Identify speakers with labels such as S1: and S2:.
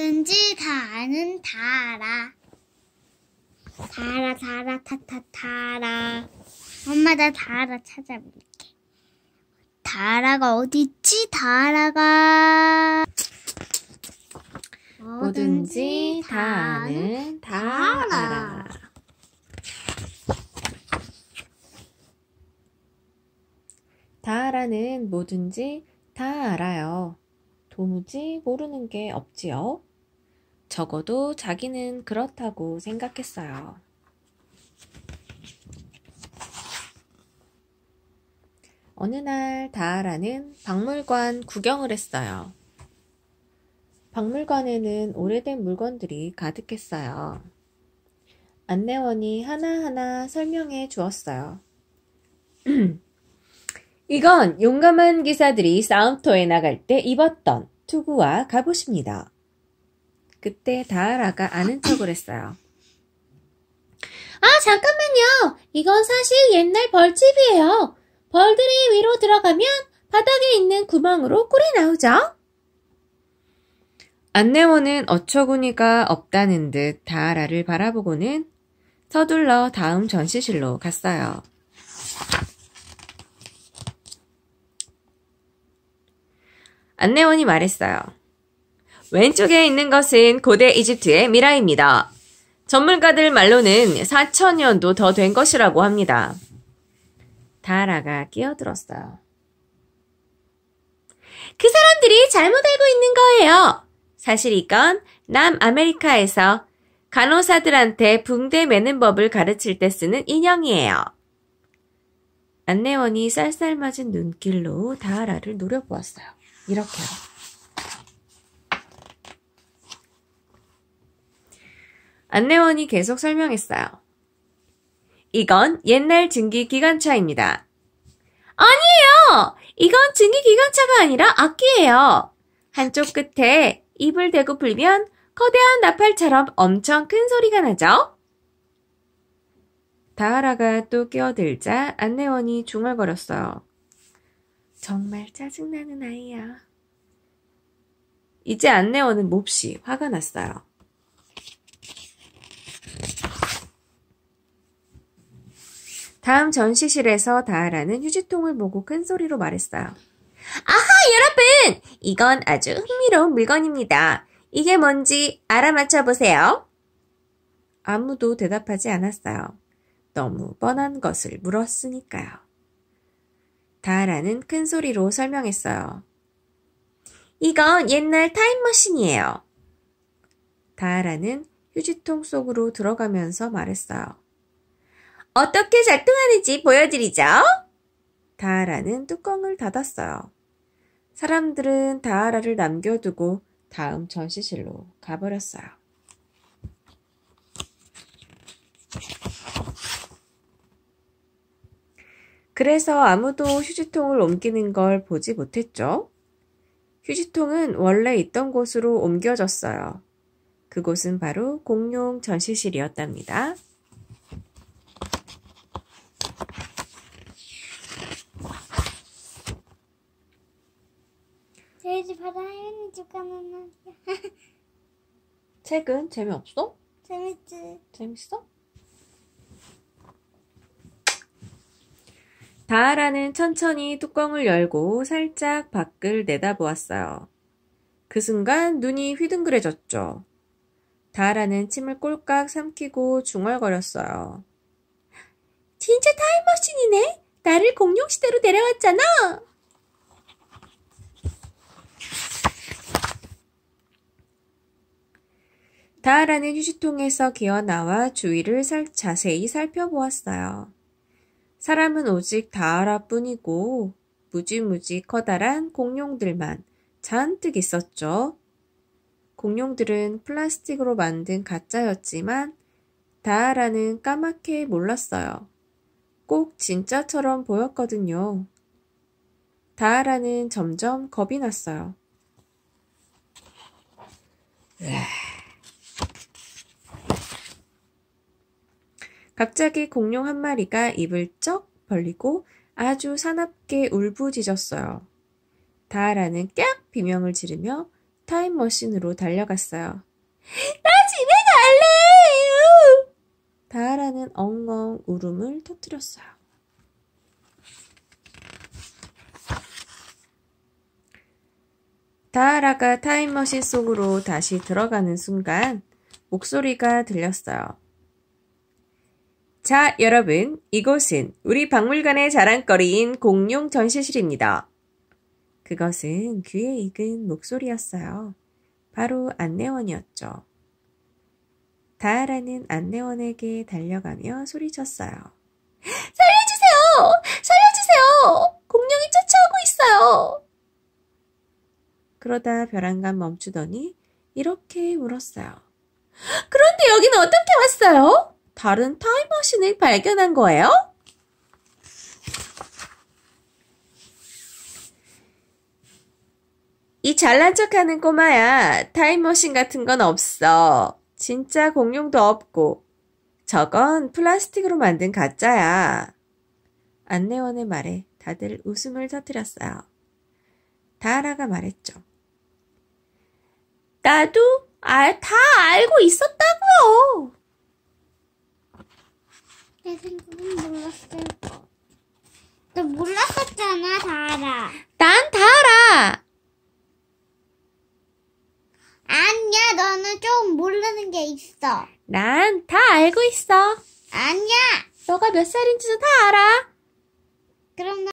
S1: 뭐든지 다 아는 다 알아. 다알다 알아, 다, 다, 다 엄마, 나 다알 찾아볼게. 다알가 어딨지? 다 알아가.
S2: 뭐든지 다 아는
S1: 다 알아. 다라는 뭐든지 다 알아요. 도무지 모르는 게 없지요. 적어도 자기는 그렇다고 생각했어요. 어느 날 다하라는 박물관 구경을 했어요. 박물관에는 오래된 물건들이 가득했어요. 안내원이 하나하나 설명해 주었어요. 이건 용감한 기사들이 싸움터에 나갈 때 입었던 투구와 갑옷입니다. 그때 다하라가 아는 척을 했어요. 아, 잠깐만요. 이건 사실 옛날 벌집이에요. 벌들이 위로 들어가면 바닥에 있는 구멍으로 꿀이 나오죠. 안내원은 어처구니가 없다는 듯 다하라를 바라보고는 서둘러 다음 전시실로 갔어요. 안내원이 말했어요. 왼쪽에 있는 것은 고대 이집트의 미라입니다. 전문가들 말로는 4천년도 더 된 것이라고 합니다. 다라가 끼어들었어요. 그 사람들이 잘못 알고 있는 거예요. 사실 이건 남아메리카에서 간호사들한테 붕대 매는 법을 가르칠 때 쓰는 인형이에요. 안내원이 쌀쌀맞은 눈길로 다하라를 노려보았어요. 이렇게요. 안내원이 계속 설명했어요. 이건 옛날 증기 기관차입니다. 아니에요! 이건 증기 기관차가 아니라 악기예요. 한쪽 끝에 입을 대고 불면 거대한 나팔처럼 엄청 큰 소리가 나죠? 다하라가 또 끼어들자 안내원이 중얼거렸어요. 정말 짜증나는 아이야. 이제 안내원은 몹시 화가 났어요. 다음 전시실에서 다하라는 휴지통을 보고 큰 소리로 말했어요. 아하, 여러분! 이건 아주 흥미로운 물건입니다. 이게 뭔지 알아맞혀 보세요. 아무도 대답하지 않았어요. 너무 뻔한 것을 물었으니까요. 다하라는 큰 소리로 설명했어요. 이건 옛날 타임머신이에요. 다하라는 휴지통 속으로 들어가면서 말했어요. 어떻게 작동하는지 보여드리죠. 다하라는 뚜껑을 닫았어요. 사람들은 다하라를 남겨두고 다음 전시실로 가버렸어요. 그래서 아무도 휴지통을 옮기는 걸 보지 못했죠. 휴지통은 원래 있던 곳으로 옮겨졌어요. 그곳은 바로 공룡 전시실이었답니다. 봐라 혜연이 주간은 말이 책은 재미없어? 재밌지 재밌어? 다하라는 천천히 뚜껑을 열고 살짝 밖을 내다보았어요. 그 순간 눈이 휘둥그레졌죠. 다하라는 침을 꼴깍 삼키고 중얼거렸어요. 진짜 타임머신이네? 나를 공룡시대로 데려왔잖아! 다하라는 휴지통에서 기어나와 주위를 살, 자세히 살펴보았어요. 사람은 오직 다하라뿐이고 무지무지 커다란 공룡들만 잔뜩 있었죠. 공룡들은 플라스틱으로 만든 가짜였지만 다하라는 까맣게 몰랐어요. 꼭 진짜처럼 보였거든요. 다하라는 점점 겁이 났어요. 갑자기 공룡 한 마리가 입을 쩍 벌리고 아주 사납게 울부짖었어요. 다라는 깍 비명을 지르며 타임머신으로 달려갔어요. 나 집에 갈래요! 다라는 엉엉 울음을 터뜨렸어요. 다하라가 타임머신 속으로 다시 들어가는 순간 목소리가 들렸어요. 자, 여러분, 이곳은 우리 박물관의 자랑거리인 공룡 전시실입니다. 그것은 귀에 익은 목소리였어요. 바로 안내원이었죠. 다라는 안내원에게 달려가며 소리쳤어요. 살려주세요! 살려주세요! 공룡이 쫓아오고 있어요! 그러다 벼랑간 멈추더니 이렇게 물었어요. 그런데 여기는 어떻게 왔어요? 다른 타이 신을 발견한 거예요? 이 잘난 척하는 꼬마야 타임머신 같은 건 없어. 진짜 공룡도 없고 저건 플라스틱으로 만든 가짜야. 안내원의 말에 다들 웃음을 터뜨렸어요. 다하라가 말했죠. 나도 알, 다 알고 있었다. 내 생각은 몰랐을 거. 너 몰랐었잖아, 다 알아. 난 다 알아. 아니야, 너는 좀 모르는 게 있어. 난 다 알고 있어. 아니야. 너가 몇 살인지도 다 알아. 그럼 나